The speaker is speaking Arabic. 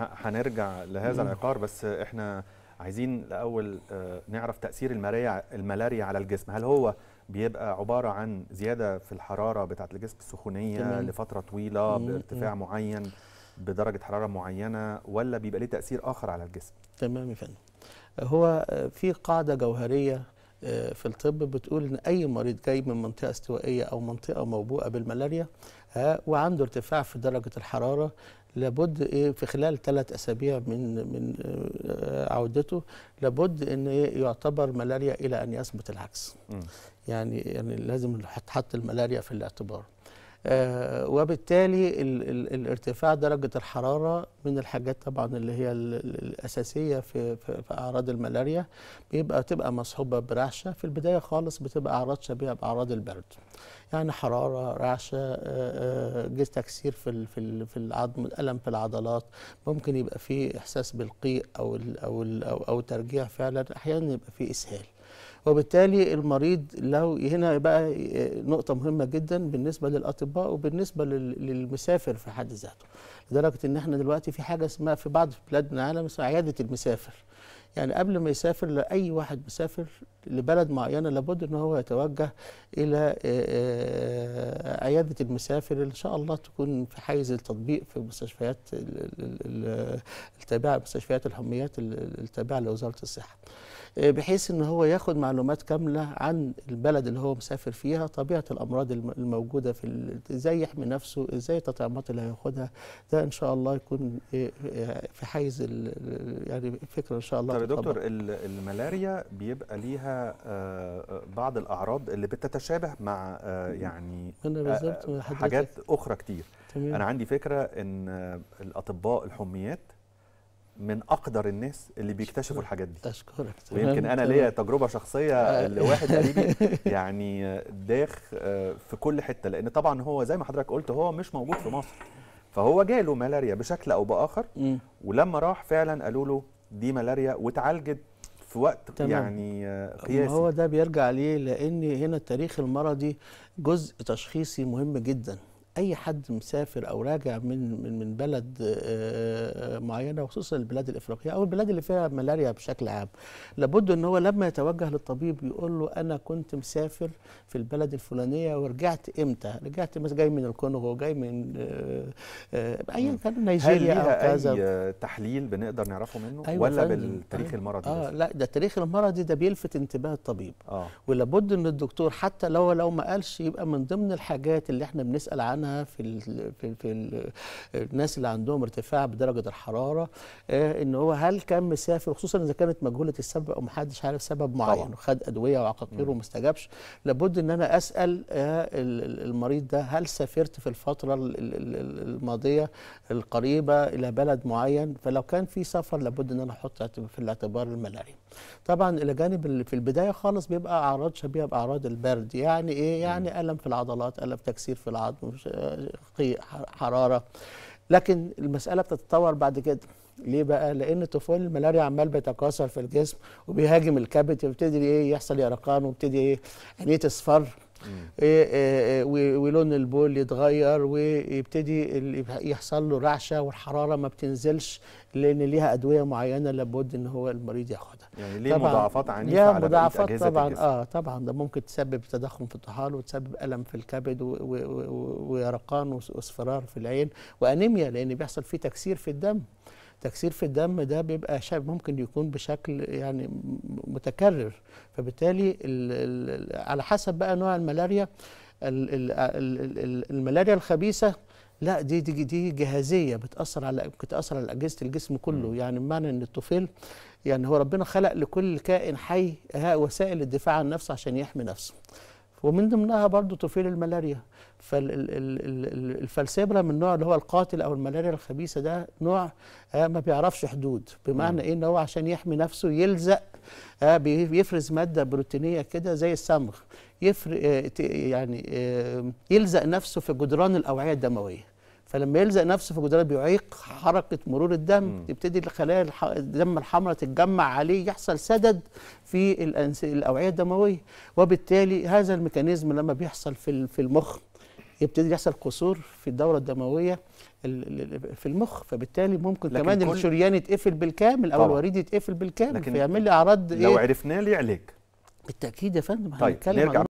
هنرجع لهذا العقار بس احنا عايزين الاول آه، نعرف تاثير الملاريا الملاريا على الجسم هل هو بيبقى عباره عن زياده في الحراره بتاعه الجسم السخونيه تمام. لفتره طويله بارتفاع مم. معين بدرجه حراره معينه ولا بيبقى ليه تاثير اخر على الجسم تمام يا فندم هو آه، في قاعده جوهريه آه، في الطب بتقول ان اي مريض جاي من منطقه استوائيه او منطقه موبوءه بالملاريا وعنده ارتفاع في درجه الحراره لابد ايه في خلال ثلاث اسابيع من من آه، عودته لابد ان إيه، يعتبر ملاريا الى ان يثبت العكس يعني يعني لازم نحط الملاريا في الاعتبار آه، وبالتالي الارتفاع درجة الحرارة من الحاجات طبعا اللي هي الأساسية في, في, في أعراض الملاريا بيبقى تبقى مصحوبة برعشة في البداية خالص بتبقى أعراض شبيهة بأعراض البرد يعني حرارة رعشة آه، آه، جزء تكسير في في العظم الألم في العضلات ممكن يبقى في إحساس بالقيء أو أو أو, أو ترجيع فعلا أحيانا يبقى في إسهال وبالتالي المريض لو هنا بقى آه، نقطة مهمة جدا بالنسبة للأطباء وبالنسبة للمسافر في حد ذاته لدرجة إن احنا دلوقتي في حاجة اسمها في بعض بلادنا العالم اسمها عيادة المسافر يعني قبل ما يسافر لأي واحد مسافر لبلد معينة لابد أن هو يتوجه إلى عيادة المسافر إن شاء الله تكون في حيز التطبيق في المستشفيات التابعة مستشفيات الحميات التابعة لوزارة الصحة بحيث ان هو ياخد معلومات كامله عن البلد اللي هو مسافر فيها طبيعه الامراض الموجوده في ازاي يحمي نفسه ازاي التطعيمات اللي هياخدها ده ان شاء الله يكون في حيز يعني فكره ان شاء الله دكتور طبعا. الملاريا بيبقى ليها آه، آه، بعض الاعراض اللي بتتشابه مع آه، يعني حاجات اخرى كتير تمام. انا عندي فكره ان الاطباء الحميات من اقدر الناس اللي بيكتشفوا الحاجات دي اشكرك ويمكن انا ليا تجربه شخصيه لواحد قريبي يعني داخ في كل حته لان طبعا هو زي ما حضرتك قلت هو مش موجود في مصر فهو جاله ملاريا بشكل او باخر ولما راح فعلا قالوا له دي ملاريا واتعالجت في وقت تمام. يعني آه، قياسي هو ده بيرجع ليه لان هنا التاريخ المرضي جزء تشخيصي مهم جدا اي حد مسافر او راجع من من من بلد آه، آه، معينه وخصوصا البلاد الافريقيه او البلاد اللي فيها ملاريا بشكل عام لابد ان هو لما يتوجه للطبيب يقول له انا كنت مسافر في البلد الفلانيه ورجعت امتى رجعت مثلا جاي من الكونغو جاي من آه، ايا كان نيجيريا او كذا اي تحليل بنقدر نعرفه منه أيوة ولا بالتاريخ المرضي اه لا ده التاريخ المرضي ده بيلفت انتباه الطبيب آه. ولابد ان الدكتور حتى لو لو ما قالش يبقى من ضمن الحاجات اللي احنا بنسال عنها عنها في الـ في, الـ في الـ الناس اللي عندهم ارتفاع بدرجه الحراره آه، ان هو هل كان مسافر خصوصا اذا كانت مجهوله السبب او محدش عارف سبب معين وخد ادويه وعقاقير وما استجابش لابد ان انا اسال آه، المريض ده هل سافرت في الفتره الماضيه القريبه الى بلد معين فلو كان في سفر لابد ان انا احط في الاعتبار الملاريا طبعا الى جانب في البدايه خالص بيبقى اعراض شبيهه باعراض البرد يعني ايه يعني الم في العضلات الم تكسير في العظم حراره لكن المساله بتتطور بعد كده ليه بقى؟ لأن طفول الملاريا عمال بيتكاثر في الجسم وبيهاجم الكبد يبتدي إيه يحصل يرقان ويبتدي إيه عينيه تصفر إيه، إيه، إيه، ولون البول يتغير ويبتدي يحصل له رعشه والحراره ما بتنزلش لان ليها ادويه معينه لابد ان هو المريض ياخدها يعني ليه مضاعفات عنيفه على مضاعفات طبعا اه طبعا ده ممكن تسبب تضخم في الطحال وتسبب الم في الكبد ويرقان واصفرار في العين وانيميا لان بيحصل فيه تكسير في الدم تكسير في الدم ده بيبقى ممكن يكون بشكل يعني متكرر فبالتالي على حسب بقى نوع الملاريا الملاريا الخبيثه لا دي دي دي جهازيه بتاثر على بتاثر على اجهزه الجسم كله يعني بمعنى ان الطفيل يعني هو ربنا خلق لكل كائن حي وسائل الدفاع عن نفسه عشان يحمي نفسه ومن ضمنها برضو طفيل الملاريا فالفلسبرا من النوع اللي هو القاتل او الملاريا الخبيثه ده نوع آه، ما بيعرفش حدود بمعنى ايه ان هو عشان يحمي نفسه يلزق آه، بيفرز ماده بروتينيه كده زي الصمغ يفر آه، يعني يلزق نفسه في جدران الاوعيه الدمويه فلما يلزق نفسه في الجدران بيعيق حركه مرور الدم م. تبتدي الخلايا الدم الحمراء تتجمع عليه يحصل سدد في الاوعيه الدمويه وبالتالي هذا الميكانيزم لما بيحصل في في المخ يبتدي يحصل قصور في الدوره الدمويه في المخ فبالتالي ممكن كمان الشريان يتقفل بالكامل او الوريد يتقفل بالكامل فيعمل لي اعراض لو إيه؟ عرفناه ليه عليك بالتاكيد يا فندم طيب هنتكلم